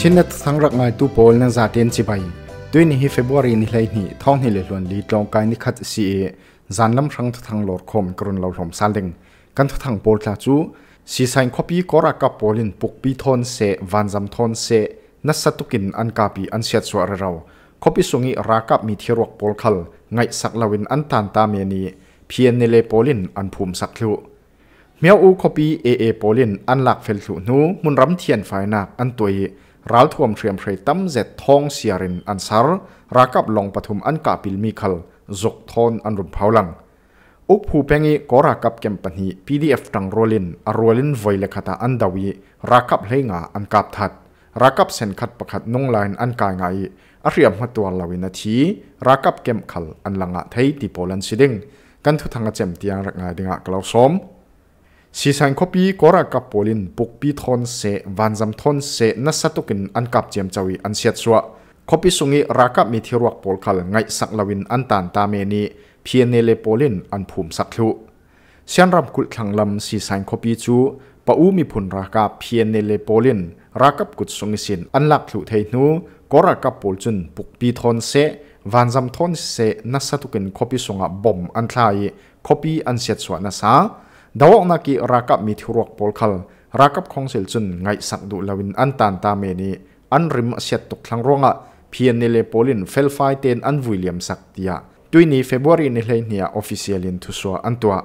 ชินนัดทั้งรักไงตู้โพลนั้นจัดเต็นสิบไปด้วยนี้เฟบรุรีนี่เลยนี่ท้องนี่เลยล้วนลีตรงกายนี่ขัดสีเอจานลำรังทุทงหลอดคมกรุนเราหลอมซาเล็งกันทุทงโพล้าจูสีสันคบีก็รักกับโพลินปุกปีทอนเซวันจำทอนเซนัสตุกินอันกาปีอันเสียดสวรเราคบีสุงีรักกับมีเทรวกโพลคัลไงสักลาวินอันตันตาเมนี เพียนเนเลโพลินอันภูมิสักลุเมียวอูคบีเอเอโพลินอันหลักเฟลสุนูมุนรำเทียนฝ่ายหนักอันตัวเรัลทวมเทียมเทยตั้มเจ็ดทองเสียรินอันซาร์รักับลงปฐุมอันกาปิลมิคัลจกทอนอันรุมเผาลังอุกผู้เพงีก็รักับเกมปนีพีดีเอฟตังโรลินอรวลินไวเลคตาอันดาวีรักับเฮงาอันกาบทัดรักับเซนคัดประคัดนงไลน์อันกายไงอาเรียมหัตัวลาวินาทีรักับเกมคัลอันลังะไทยติโปลันสิดิงกันทุทังเจมเตียงรักงาดิงะกล่าวสมสีสันคบีกรักกับปอลินปุกปีทอนเสวันจำทอนเสนัสตุกินอันกับเจียมจวีอันเสียดสวะคบีสุงีรักกับมีที่รักปอลคัลไงสักลวินอันตานตาเมนีเพียเนเลปอลินอันภูมิสักลุเสียนรำกุดทังลำสีสันคบีจูปะอูมีผลรักกับเพียเนเลปอลินรักกับกุดสุงสินอันหลักลุเทนูกรักกับปอลจุนปุกปีทอนเสวันจำทอนเสนัสตุกินคบีสุงะบอมอันทลายคบีอันเสียดสวะนะซา dawak na ki rakap mi thurok polkhal rakap khongsel chun ngai sak du lawin an tan ta me ni an rim asiat tok thlang ronga phian ne le polin fel fai ten an william sak tia tuini february ne hlei nia official in thu so an tua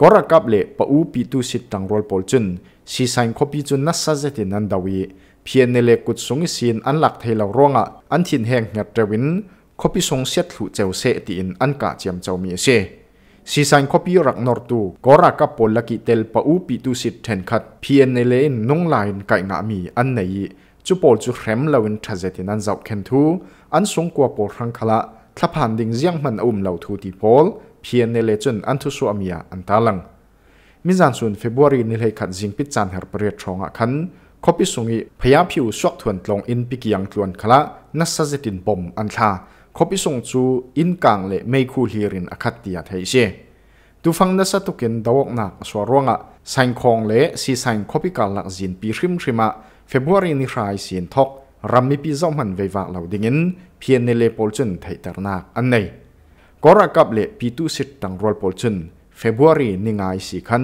kora kap le pa u pi tu sit tang rol pol chun si sign copy chun na sa zeti nan dawi phian ne le kut sungi sin an lak thei law ronga an thin heng ngat rewin copy song set thu cheu se ti in an ka chiam chau mi se สีสันคบีรักนอร์ตูกอรักกับปอลลกิเตลปะอูปิตุสิทเทนขัดเพียนในเลนนงลายไก่งามีอันไหนจูปอลจูเข็มเลวินทะเจตินันเจับเค็นทูอันสงกว่าปอลรังคละทับผ่านดิ้งเซียงมันอุ้มเหล่าทูติปอลเพียนในเลจนอันทุสุอามียอันตาลังมิจันสุนเฟบรุรีนิเลยขัดจิงปิจันเฮรเปรียทองอ่ะคันคบิสุงิพยายามผิวสวกถวนลงอินปิกยังตวนคละนัสเจตินบอมอันชาคบิส่งจูอินกังเลไม่คู่ฮีรินอคติยาเทเชดูฟังนั่นสัตุกินดาวกนักสวรวงะสังคงเล่สีสังคบิกาลักจินปีริมริมะเฟบรุรินิรายสินทอกรัมมปิจอมันเววะเหล่าดิเงินเพียนเนเลปอลจุนไทตรนักอันไหนก็รักับเล่ปีตุสิตตังรอลปอลจุนเฟบรุรีนิงายสิคัน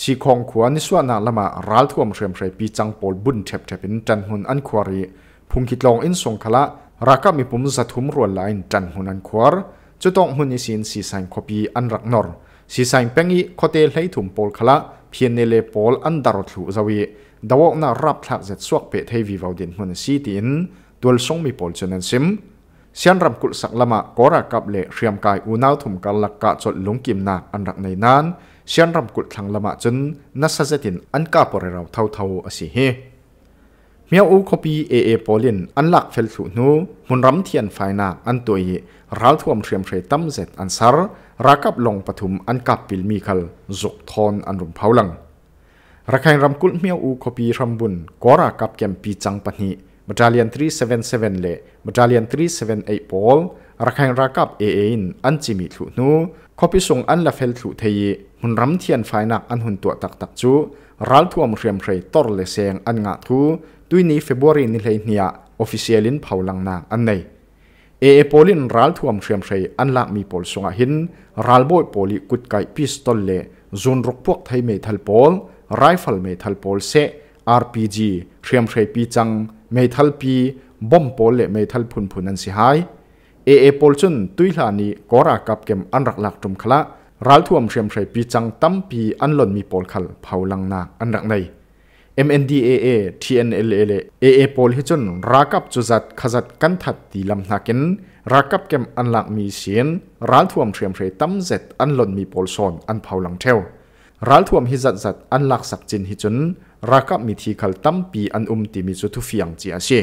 สีคงขวานิสวนาละมารัลทวมเรียมเรปีจังปอลบุญเทปเทปินจันหุนอันควารีพุงคิดลองอินสงคละรักมีปุ่มสั์หุ่มรัวลายจันหุนันควรจุดต้องหุ่นยิสินสีสันคบีอันรักนอร์สีสันเป็งอีคดเตลให้ถุมโปลขละเพียนเนเลโปลอันดารถุจวีดาวน่ารับทักเจ็ดสวกเปิดให้วิวาวดินหุ่นสีตินตัวลสงมีโปลจนันซิมเสียนรำกุลสักละมะก็รักกับเละเรียมกายอุณาวถุมกันลักกะจดลุงกิมนาอันรักในนั้นเสียนรำกุลทางละมะจนนัสเซตินอันกาปเรเราเท่าเท่าอสิเฮเมียวอูคบีเอเอโปลิน อันหลักเฟลสูนูมุนรำเทียนไฟนาอันตัวเยร้าวท่วมเทียมเทรตั้มเซตอันซาร์รักับลงปฐุมอันกับปิลมีคัลสุกทอนอันรุมเผาลังรักใครรำกุลเมียวอูคบีรำบุญกอรากับเกมปีจังปนีมาจาเลียนทรีเซเว่นเซเวนเล่มาจาเลียนทรีเซเวนเอโปลรักใครรักับเอเอินอันจิมิถูนูคบปิส่งอันละเฟลสูเทียมุนรำเทียนไฟนักอันหุ่นตัวตักตักจูร้าวท่วมเทียมเทรตอร์เลเซงอันงะทูุยนี้เฟบรรีนี่เลยเนี่ยออฟฟิเชียลินเผาลังนาอันไหนเอเอโพลินรัลทวมเชียมชัยอันละมีโพลสงหินรัลบอยโพลิกุดไกพิสตอลเลซุนรุกพวกไทยเมทัลโพลไรเฟิลเมทัลโพลเซอาร์พีจีเชียมชัยปีจังเมทัลปีบอมโพลเล่เมทัลพุนพุนนันสิหายเอเอโพลจุนตุยลานีกอรากับเกมอันรักหลักจุมคละรัลทวมเชียมชัยปีจังตั้มปีอันหล่นมีโพลขัลเผาลังนาอันรักใน MNDAA TNLA AA pol hi chun rakap chu zat khazat kan that ti lam nakin rakap kem anlak mi sian ral thuam thiam thre tam zet an lon mi pol son an phaulang theu ral thuam hi zat zat an lak sak chin hi chun rakap mi thi khal tam pi an um ti mi chu thu fiang chi ase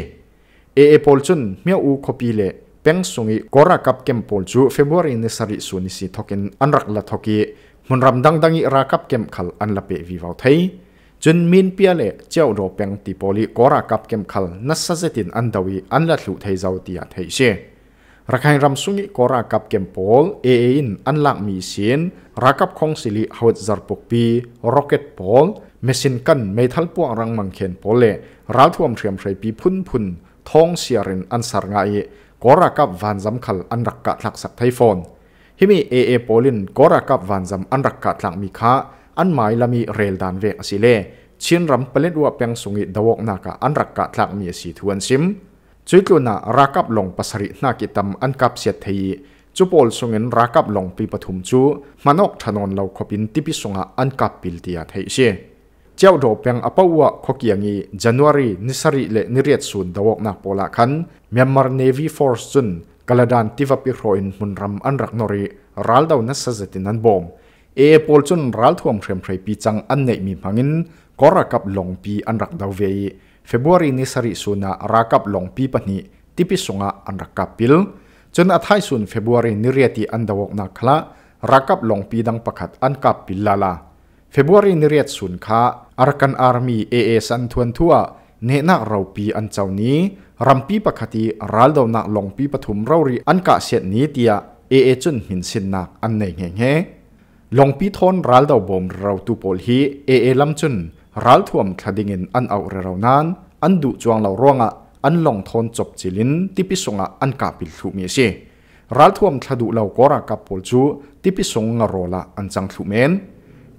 AA pol chun mia u khopi le peng sungi kora kap kem pol chu february ne sari su ni si thokin anrak la thoki munram dang dangi rakap kem khal an lape vi vau thei จุนมินเปียเล่เจ้าโรเปียงติปอลีกอรากับเกมคัลนัสเซตินอันดาวีอันละลุเทเจ้าตียาเทเชรักให้รำสุงิกอรากับเกมปอลเอเอินอันลักมีเสียนรักกับคงสิลิฮาวด์จาร์ปุกปีโรเกตปอลเมสินกันไม่ทัลปวงรังมังเขียนปอลเล่รัลทวมเทียมเทปีพุ่นพุ่นทองเสียรินอันสารไงกอรากับวานจำคัลอันรักกะหลักสักไทฟอนฮิมีเอเอปอลินกอรากับวานจำอันรักกะหลักมีค่าอันหมายละมีเรลดานเวกสิเลเชิยนรำเปลดวัวเปียงสุงิดวกนากะอันรักกะทักมีสีทวนซิมจุดลุนารักับลงปัสรินากิตำอันกับเสียทีจุปอลสุงินรักับลงปีปฐุมจูมันอกถนนเราขบินติปิสงะอันกับปิลเตียเทเชเจ้าดอกเปียงอปาวะขกียงีจันวารีนิสริเลนิเรียดสุนดาดวกนักโปลาคันเมียนมาร์เนวีฟอร์ซุนกรลดานที่วัปิโรอินมุนรำอันรักนรีรัลดาวนัสเซตินันบอมเอพอลจนรัลทวมเขรมพครปีจังอันในมีพังินกอรักับลงปีอันรักดาวเวยเฟบรุรีนิสริสุนารักับลงปีปนีที่พิสงะอันรักกับพิลจนอัทไฮสุนเฟบรุรีนิเรียติอันดาวกนักละรักับลงปีดังประคัศอันกับพิลลาลาเฟบรุรีนิเรียตสุนคาอารักันอาร์มีเอเอสันทวนทัวเนนักเราปีอันเจ้านี้รัมปีประกติรัลดาวนักลงปีปฐุมเรารีอันกับเสียนี้เตียเอเอจุนหินสินนักอันในเง้ยลงปีทนรัลดาวบอมเราตุปอลฮีเอเอลัมจุนรัลทวมคดิงินอันเอาเรานานอันดุจวงเราร่วงอ่ะอันลงทอนจบจิลินที่พิสงอ่ะอันกาปิลทุมีเรัลทวมคดุเรากรากับปอลจูที่พิสงงรอละอันจังทุเมน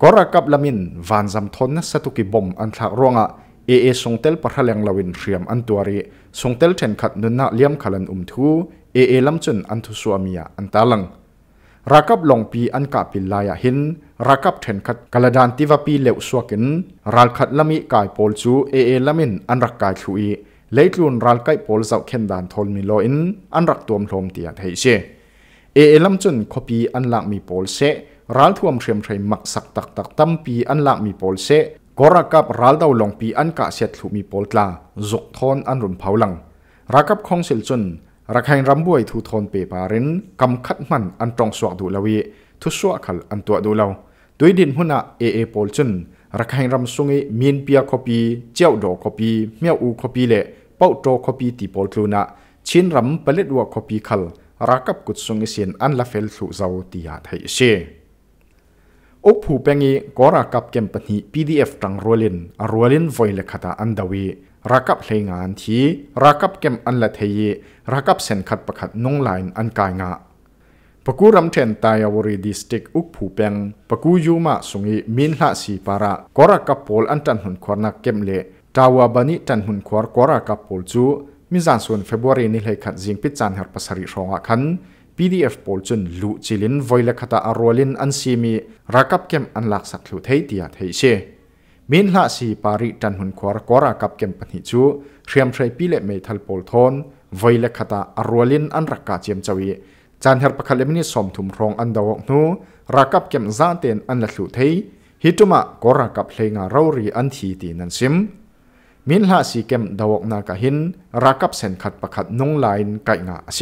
กรากับลามินวันจำทนนะสตุกิบอมอันทักร่วงอ่ะเอเอสงเตลประเลงลาวินเรียมอันตัวรีสงเตลเชนขัดนุนนาเลียมขัลันอุมทูเอเอลัมจุนอันทุสวามียอันตาลังรักับลงปีอันกาปิลลายหินรักับเทนขัดกระดานทิวปีเลวสวกินรัลขัดละมิกายโพลจูเอเอละมินอันรักกายชุยเลยกลุนรัลกายโพลเจ้าเข็นดานทนมิโลอินอันรักตัวมโทมเตียเทเชเอเอลมจนคปีอันลักมีโพลเซรัลทวมเชียมเชยมักสักตักตักตั้มปีอันลักมีโพลเซกรักับรัลดาวลงปีอันกาเสียดลุมีโพลตลาจุกทอนอันรุนเผาลังรักับคงเซลจนรักให้รำบวยทุทนเปปารินกำคัดมันอันตรองสวกดูลวีทุสวกขัลอันตัวดูเลาด้วยดินหุนาเอเอโพลจุนรักให้รำสุงเอมีนเปียคอปีเจ้าดอคอปีเมียวอูคอปีเละเป้าโตคอปีตีโพลทูนาชินรำเปล็ดวัวคอปีขัลรักกับกุดสุงเอเซียนอันละเฟลสุเจ้าตียาไทยเชอกผูเปงีก็รักับเกมปนี PDF ตังรัวลินรัวลินไวเลคตาอันดวีรักับเพลงานที่รักับเกมอันละเทียรักับเส้นขัดประคัดนงไลน์อันกายงะปกูรำเทนตายาวรีดิสติกอุกผูเปงปกูยูมาสุงีมินละสีปาระก็รักับโพลอันตันหุนควรนักเกมเลดาวาบันิตันหุนควรก็รักับโพลจูมิจันส่วนเฟบรุรีนี่เลยขัดจิงพิจัร์หัดภาษาริรองอ่ะคัน PDF ปอลจนลู่จิลินวไยเลคตาอารวลินอันซีมีรักับเกมอันลักสักลุเทียตีเทียเชมินละสีปาริดันหุนควรกวรักับเกมปนิจูเรียมใช้พิเลเมทัลปอลทอนวไยเลคตาอารวลินอันรักกาเจียมจวีจันเฮรปะคาเลมินิสมทุมรองอันดาวกนูรักับเกมซาเตนอันละลุเทียฮิตุมะกวรักับเพลงาเรารีอันทีตีนันซิมมินละสีเกมดาวกนากะหินรักับเซนขัดปะขัดนงไลน์ไก่งาเช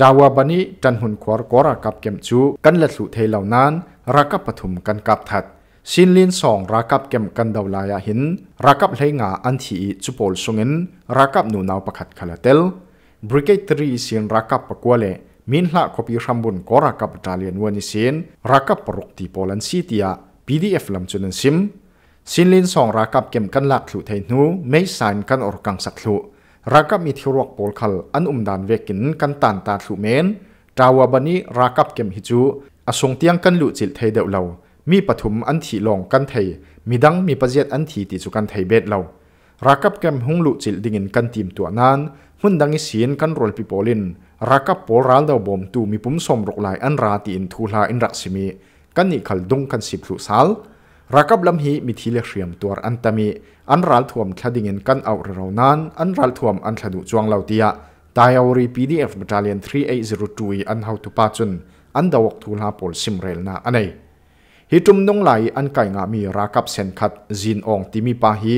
จาวาบันิจันหุนควรกอรากับเกมจูกันละสุเทเหล่านั้นรากับปฐุมกันกับถัดสินลินสองรากับเกมกันดาวลายหินรากับเลงาอันทีจุปอลสุงินรากับนูนาวประคัดคาลาเตลบริเกตรีสินรากับปะกัวเลมินละคบีรัมบุนกอรากับจาเลียนวนิสินรากับปรุกตีโปลันซีเตียเอฟลำจุนซิมสินลินสองรากับเกมกันลักสุเทนูไม่สานกันอรกังสักลุรากับมีทิรักโปลคัลอันอุ่มดานเวกินกันตันตาสุเมนดาวบันีรากับเกมฮิจูอสงเตียงกันลุจิลไทยเดวเรามีปฐุมอันถีลองกันไทย มีดังมีประเจตอันถีติจุกันไทยเบ็ดเรารากับเกมหงลุจิลดิ่งินกันทีมตัวนั้นหุ่นดังอิเสียนกันรอลปิโปลินรากับโปรัลเดาบอมตูมีปุ่มสมรกลายอันราตีอินทูลาอินรักสิมีกันนีกขลดงกันสิบสุสาลรักับลมฮีมีทีเลือกเียมตัวอันตมีอันรัลทวมขัดิเงินกันเอาเรานั้นอันรัลทวมอันขัดุจวงเลาเตียตายเอารีพีดีเอฟบัตเลียนทรีเอรุยอันเฮาตุปาจุนอันดาวกทูลาปอลซิมเรลนาอันไอฮิจุมนงไหลอันไก่งามีรักับเซนคัดจินองติมีปาฮี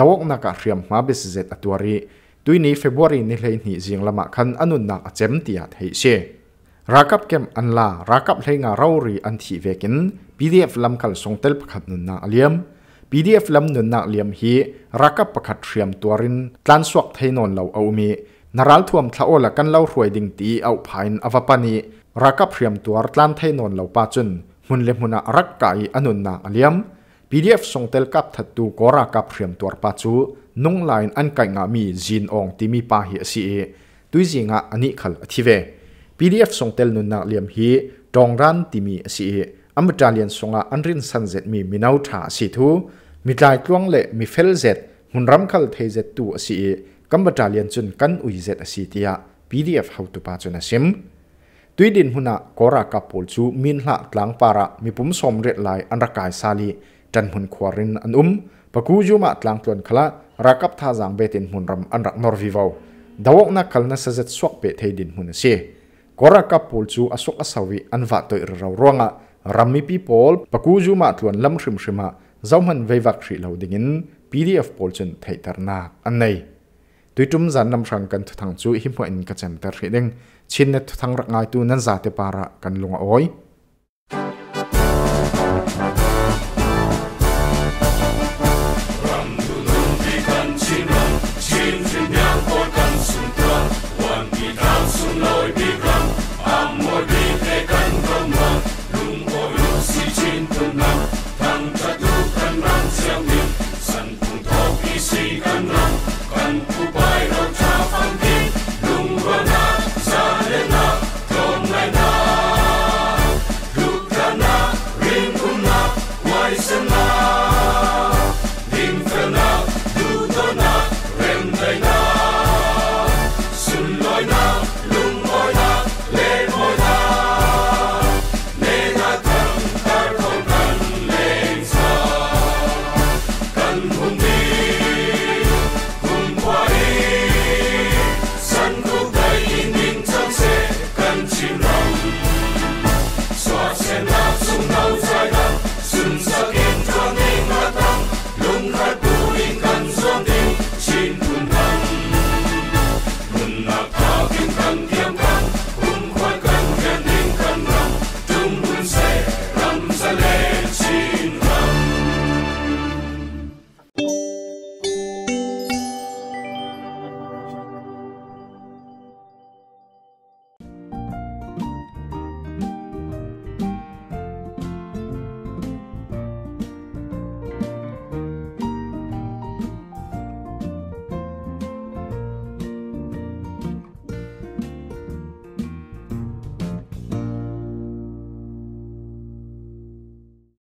ดาวกนักเรียมมาเบสเซตตัวรีตุยนี้เฟบรุรีนี่เลยนี่จิงละมาคันอันนุนนักเจมติยาเทเชรักับเกมอันลารักับเลงาเรารีอันทีเวกิน PDF ลำคัลส่งเตลประคัดนุนนาเลียม PDF ลำนุนนาเลียมฮีรักับประคัดเตรียมตัวรินทันสวกไทยนนเราเอามีนารัลทวมทาโอละกันเล่ารวยดิ่งตีเอาพายนอวปานีรักับเตรียมตัวทันไทยนนเราปาจุนมุนเลมุนารักไกอนุนนาเลียม PDF ส่งเตลกับถัดตูกรักับเตรียมตัวปาจูนุ่งลายอันไก่งามีจีนองที่มีปาเฮซีตุยจิงะอันนี้ขลทีิเว PDF ส่งเตลนุนนักเลียมฮีดองรันติมีสีอเมราเลียนส่งอาอันรินสันเซตมีมินาว่าสีทูมีใจกลวงเละมีเฟลเซตหุ่นรำคัลเทเซตตัวสีกัมบร์เลียนจุนกันอุยเซตสีเตีย PDF เ้าตัวปาจุนซิมตุยดินหุนักกรากับปูจูมินละกลังปาระมีปุ่มสมเรดไลอันรักายซาลีจันหุ่นควารินอันอุ้มปะกูจูมาหลังตวนคละรักับท่าจางเบตินหุ่นรำอันรักนอร์วิวาวดาวกนักคลนัสเซตสวกเปเทดินหุ่นเสีย koraka pol chu asok asawi anwa toi ro ronga rammi people pakuju ma tluan lam hrim hrima ah, zauman veiwak thri lo dingin pdf pol chen theitarna annei tuitum zan nam rang kan thang chu himho in ka chem tar hrideng chinne thang rak ngai tu nan za te para kan lunga oi Barcelona.